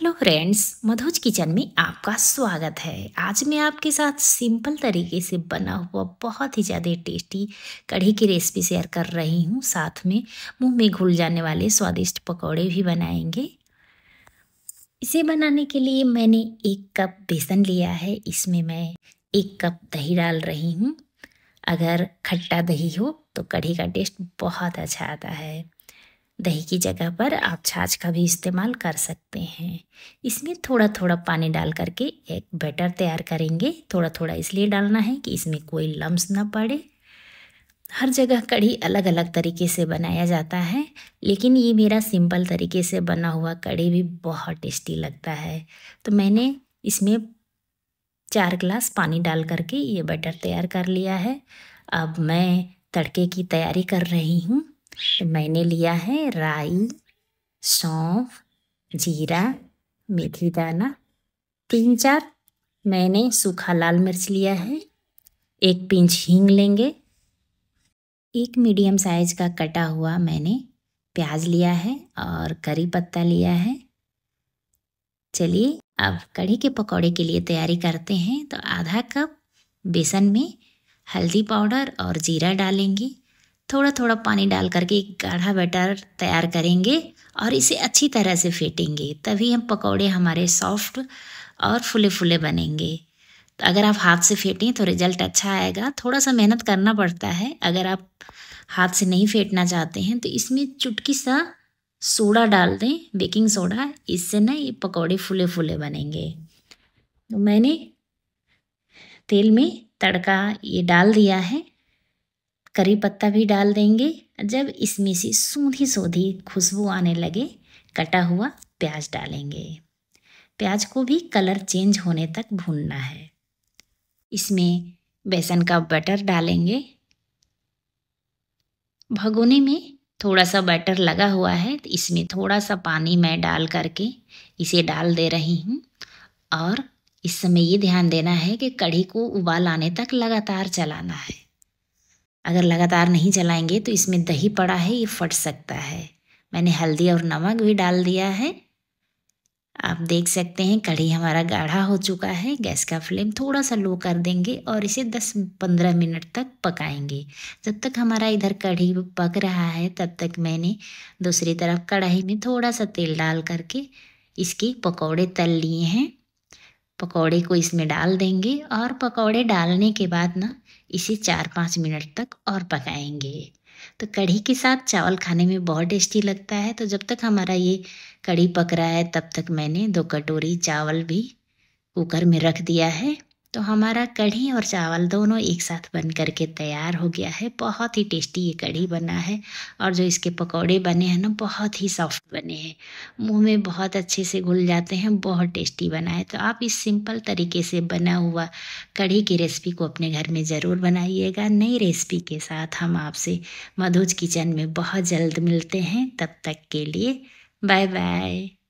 hello friends मधुज kitchen में आपका स्वागत है आज मैं आपके साथ सिंपल तरीके से बना हुआ बहुत ही ज़्यादा टेस्टी कढ़ी की रेसिपी शेयर कर रही हूँ साथ में मुंह में घुल जाने वाले स्वादिष्ट पकौड़े भी बनाएंगे इसे बनाने के लिए मैंने एक कप बेसन लिया है इसमें मैं एक कप दही डाल रही हूँ अगर खट्टा दही हो तो कढ़ी का टेस्ट बहुत अच्छा आता है दही की जगह पर आप छाछ का भी इस्तेमाल कर सकते हैं इसमें थोड़ा थोड़ा पानी डाल करके एक बैटर तैयार करेंगे थोड़ा थोड़ा इसलिए डालना है कि इसमें कोई लम्स ना पड़े हर जगह कढ़ी अलग अलग तरीके से बनाया जाता है लेकिन ये मेरा सिंपल तरीके से बना हुआ कढ़ी भी बहुत टेस्टी लगता है तो मैंने इसमें चार गिलास पानी डाल करके ये बैटर तैयार कर लिया है अब मैं तड़के की तैयारी कर रही हूँ मैंने लिया है राई सौंफ जीरा मेथी दाना तीन चार मैंने सूखा लाल मिर्च लिया है एक पिंच हींग लेंगे एक मीडियम साइज का कटा हुआ मैंने प्याज लिया है और करी पत्ता लिया है चलिए अब कढ़ी के पकौड़े के लिए तैयारी करते हैं तो आधा कप बेसन में हल्दी पाउडर और जीरा डालेंगे थोड़ा थोड़ा पानी डाल करके एक गाढ़ा बैटर तैयार करेंगे और इसे अच्छी तरह से फेंटेंगे तभी हम पकौड़े हमारे सॉफ्ट और फुले फुले बनेंगे तो अगर आप हाथ से फेंटें तो रिजल्ट अच्छा आएगा थोड़ा सा मेहनत करना पड़ता है अगर आप हाथ से नहीं फेंटना चाहते हैं तो इसमें चुटकी सा सोडा डाल दें बेकिंग सोडा इससे ना ये पकौड़े फुले फुले बनेंगे तो मैंने तेल में तड़का ये डाल दिया है करी पत्ता भी डाल देंगे जब इसमें से सूंधी सूंधी खुशबू आने लगे कटा हुआ प्याज डालेंगे प्याज को भी कलर चेंज होने तक भूनना है इसमें बेसन का बटर डालेंगे भगोने में थोड़ा सा बैटर लगा हुआ है तो इसमें थोड़ा सा पानी मैं डाल करके इसे डाल दे रही हूँ और इस समय ये ध्यान देना है कि कढ़ी को उबाल आने तक लगातार चलाना है अगर लगातार नहीं चलाएंगे तो इसमें दही पड़ा है ये फट सकता है मैंने हल्दी और नमक भी डाल दिया है आप देख सकते हैं कढ़ी हमारा गाढ़ा हो चुका है गैस का फ्लेम थोड़ा सा लो कर देंगे और इसे 10-15 मिनट तक पकाएंगे जब तक हमारा इधर कढ़ी पक रहा है तब तक मैंने दूसरी तरफ कढ़ाई में थोड़ा सा तेल डाल करके इसके पकौड़े तल लिए हैं पकौड़े को इसमें डाल देंगे और पकौड़े डालने के बाद ना इसे चार पाँच मिनट तक और पकाएंगे तो कढ़ी के साथ चावल खाने में बहुत टेस्टी लगता है तो जब तक हमारा ये कढ़ी पक रहा है तब तक मैंने दो कटोरी चावल भी कुकर में रख दिया है तो हमारा कढ़ी और चावल दोनों एक साथ बन करके तैयार हो गया है बहुत ही टेस्टी ये कढ़ी बना है और जो इसके पकौड़े बने हैं ना बहुत ही सॉफ्ट बने हैं मुंह में बहुत अच्छे से घुल जाते हैं बहुत टेस्टी बना है तो आप इस सिंपल तरीके से बना हुआ कढ़ी की रेसिपी को अपने घर में ज़रूर बनाइएगा नई रेसिपी के साथ हम आपसे मधुज किचन में बहुत जल्द मिलते हैं तब तक के लिए बाय बाय